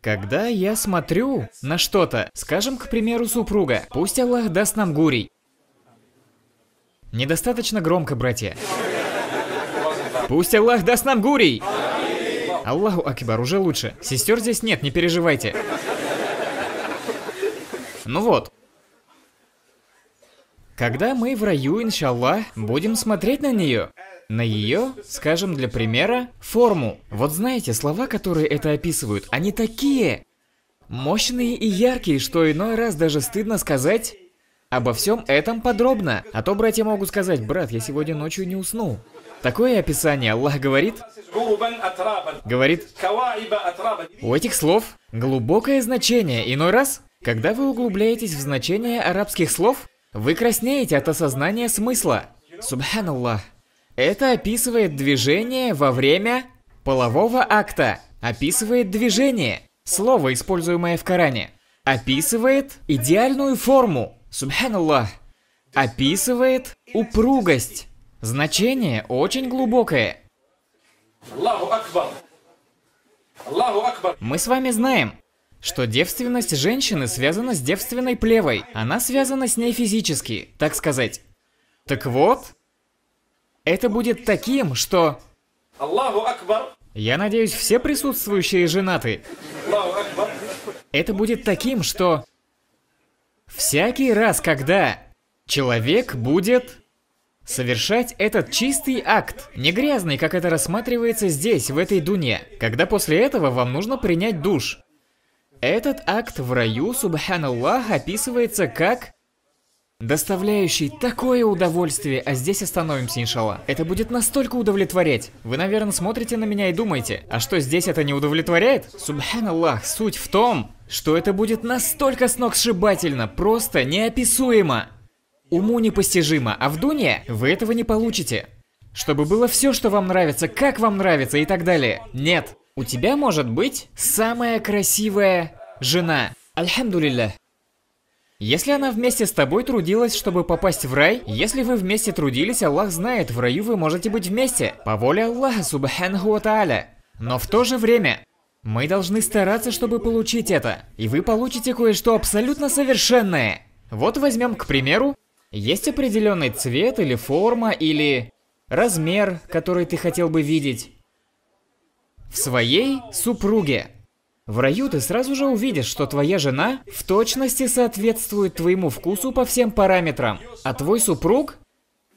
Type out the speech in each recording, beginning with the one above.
Когда я смотрю на что-то, скажем, к примеру, супруга, пусть Аллах даст нам гурий. Недостаточно громко, братья. Пусть Аллах даст нам гурий! Аллаху Акибар, уже лучше. Сестер здесь нет, не переживайте. Ну вот. Когда мы в раю, иншаллах, будем смотреть на нее, на ее, скажем, для примера, форму. Вот знаете, слова, которые это описывают, они такие мощные и яркие, что иной раз даже стыдно сказать обо всем этом подробно. А то братья могут сказать, брат, я сегодня ночью не уснул. Такое описание Аллах говорит, говорит, у этих слов глубокое значение. Иной раз, когда вы углубляетесь в значение арабских слов, вы краснеете от осознания смысла. Субханаллах. Это описывает движение во время полового акта. Описывает движение. Слово, используемое в Коране. Описывает идеальную форму. Субханаллах. Описывает упругость. Значение очень глубокое. Мы с вами знаем, что девственность женщины связана с девственной плевой. Она связана с ней физически, так сказать. Так вот, это будет таким, что... Аллаху Акбар. Я надеюсь, все присутствующие женаты. Аллаху Акбар. Это будет таким, что... Всякий раз, когда человек будет совершать этот чистый акт, не грязный, как это рассматривается здесь, в этой дуне, когда после этого вам нужно принять душ. Этот акт в раю, субханаллах, описывается как доставляющий такое удовольствие, а здесь остановимся, иншалла. Это будет настолько удовлетворять. Вы, наверное, смотрите на меня и думаете, а что здесь это не удовлетворяет? Субханаллах, суть в том, что это будет настолько сногсшибательно, просто неописуемо. Уму непостижимо, а в Дуне вы этого не получите. Чтобы было все, что вам нравится, как вам нравится и так далее. Нет. У тебя может быть самая красивая жена. Альхамдулиллах. Если она вместе с тобой трудилась, чтобы попасть в рай, если вы вместе трудились, Аллах знает, в раю вы можете быть вместе, по воле Аллаха Субханаху Тааля. Но в то же время, мы должны стараться, чтобы получить это, и вы получите кое-что абсолютно совершенное. Вот возьмем, к примеру, есть определенный цвет или форма, или размер, который ты хотел бы видеть в своей супруге. В раю ты сразу же увидишь, что твоя жена в точности соответствует твоему вкусу по всем параметрам, а твой супруг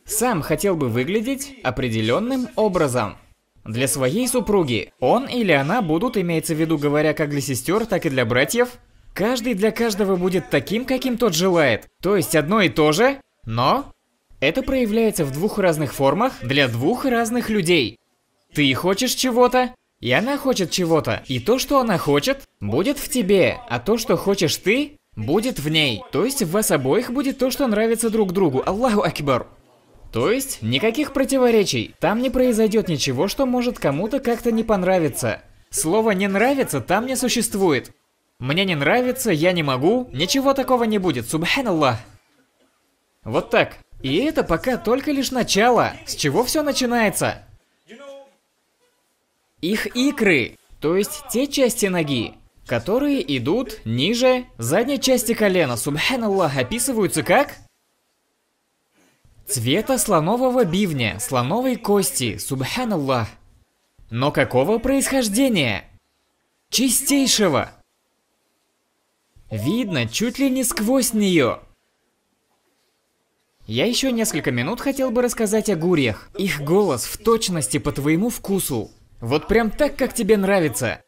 сам хотел бы выглядеть определенным образом. Для своей супруги он или она будут, имеется в виду говоря как для сестер, так и для братьев, каждый для каждого будет таким, каким тот желает. То есть одно и то же, но это проявляется в двух разных формах для двух разных людей. Ты хочешь чего-то, и она хочет чего-то. И то, что она хочет, будет в тебе, а то, что хочешь ты, будет в ней. То есть в вас обоих будет то, что нравится друг другу. Аллаху Акбар. То есть никаких противоречий. Там не произойдет ничего, что может кому-то как-то не понравиться. Слово «не нравится» там не существует. Мне не нравится, я не могу, ничего такого не будет, субханаллах. Вот так. И это пока только лишь начало, с чего все начинается их икры, то есть те части ноги, которые идут ниже задней части колена, субханаллах, описываются как цвета слонового бивня, слоновой кости, субханаллах. Но какого происхождения? Чистейшего. Видно чуть ли не сквозь нее. Я еще несколько минут хотел бы рассказать о гурьях. Их голос в точности по твоему вкусу. Вот прям так, как тебе нравится.